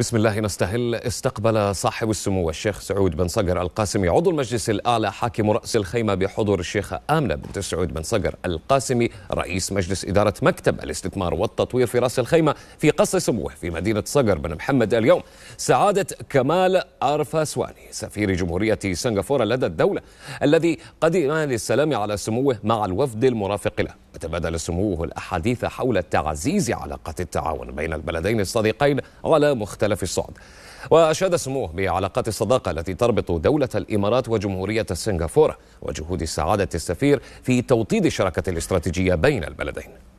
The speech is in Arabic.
بسم الله نستهل استقبل صاحب السمو الشيخ سعود بن صقر القاسمي عضو المجلس الأعلى حاكم رأس الخيمة بحضور الشيخة آمنة بنت سعود بن صقر القاسمي رئيس مجلس إدارة مكتب الاستثمار والتطوير في رأس الخيمة في قصر سموه في مدينة صقر بن محمد اليوم سعادة كمال أرفاسواني سفير جمهورية سنغافورة لدى الدولة الذي قدم للسلام على سموه مع الوفد المرافق له وتبادل سموه الأحاديث حول تعزيز علاقه التعاون بين البلدين الصديقين على مختلف الصعد وأشاد سموه بعلاقات الصداقة التي تربط دولة الإمارات وجمهورية سنغافورة وجهود سعادة السفير في توطيد الشراكة الاستراتيجية بين البلدين